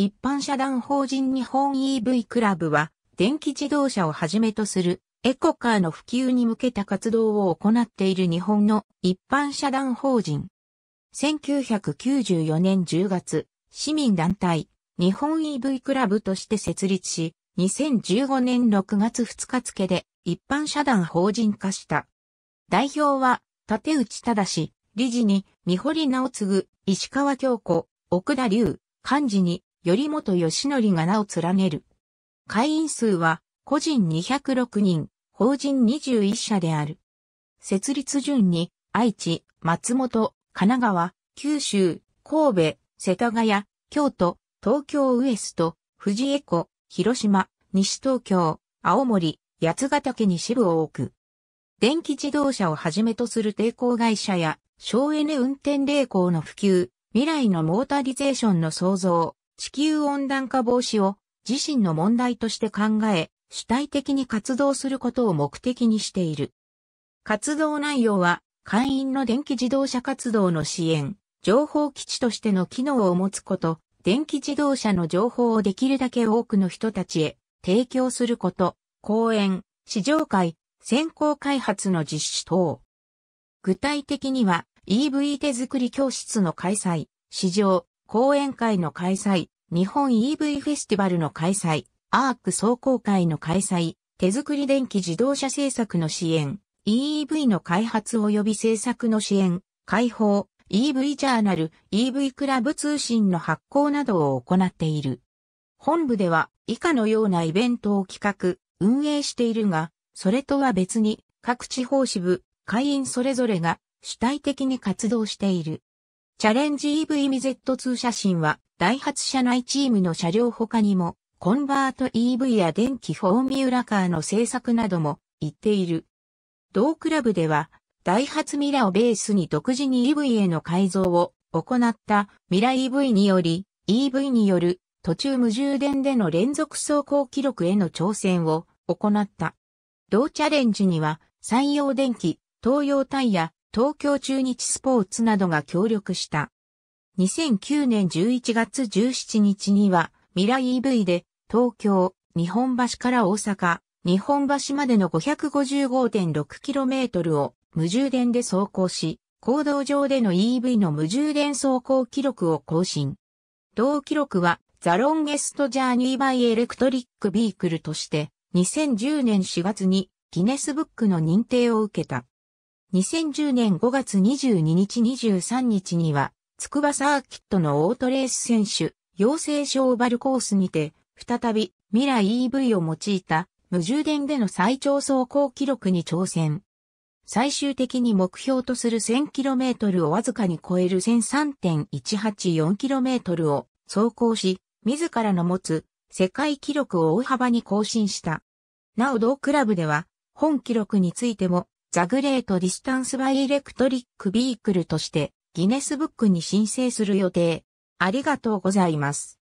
一般社団法人日本 EV クラブは、電気自動車をはじめとするエコカーの普及に向けた活動を行っている日本の一般社団法人。1994年10月、市民団体、日本 EV クラブとして設立し、2015年6月2日付で一般社団法人化した。代表は、立内忠理事に、三堀直次、石川京子、奥田龍、幹事に、頼元義則が名を連ねる。会員数は、個人206人、法人21社である。設立順に、愛知、松本、神奈川、九州、神戸、世田谷、京都、東京ウエスト、藤江コ、広島、西東京、青森、八ヶ岳に支部を置く。電気自動車をはじめとする抵抗会社や省エネ運転励行の普及、未来のモータリゼーションの創造、地球温暖化防止を自身の問題として考え、主体的に活動することを目的にしている。活動内容は、会員の電気自動車活動の支援、情報基地としての機能を持つこと、電気自動車の情報をできるだけ多くの人たちへ提供すること、講演、試乗会、先行開発の実施等。具体的には EV 手作り教室の開催、試乗、講演会の開催、日本 EV フェスティバルの開催、アーク総工会の開催、手作り電気自動車政策の支援、EEV の開発及び政策の支援、開放、EV ジャーナル、EV クラブ通信の発行などを行っている。本部では以下のようなイベントを企画、運営しているが、それとは別に各地方支部、会員それぞれが主体的に活動している。チャレンジ EVMZ2 写真は、ダイハツ社内チームの車両他にも、コンバート EV や電気フォーミュラカーの製作なども言っている。同クラブでは、ダイハツミラをベースに独自に EV への改造を行ったミラ EV により、EV による途中無充電での連続走行記録への挑戦を行った。同チャレンジには、山陽電機、東洋タイヤ、東京中日スポーツなどが協力した。2009年11月17日には、ミラ EV で、東京、日本橋から大阪、日本橋までの 555.6km を無充電で走行し、行動上での EV の無充電走行記録を更新。同記録は、ザロンゲストジャーニーバイエレクトリックビークルとして、2010年4月にギネスブックの認定を受けた。2010年5月22日23日には、筑波サーキットのオートレース選手、養成所バルコースにて、再び、ミラ EV を用いた、無充電での最長走行記録に挑戦。最終的に目標とする 1000km をわずかに超える 1003.184km を走行し、自らの持つ世界記録を大幅に更新した。なお同クラブでは、本記録についてもザグレートディスタンスバイエレクトリックビークルとしてギネスブックに申請する予定。ありがとうございます。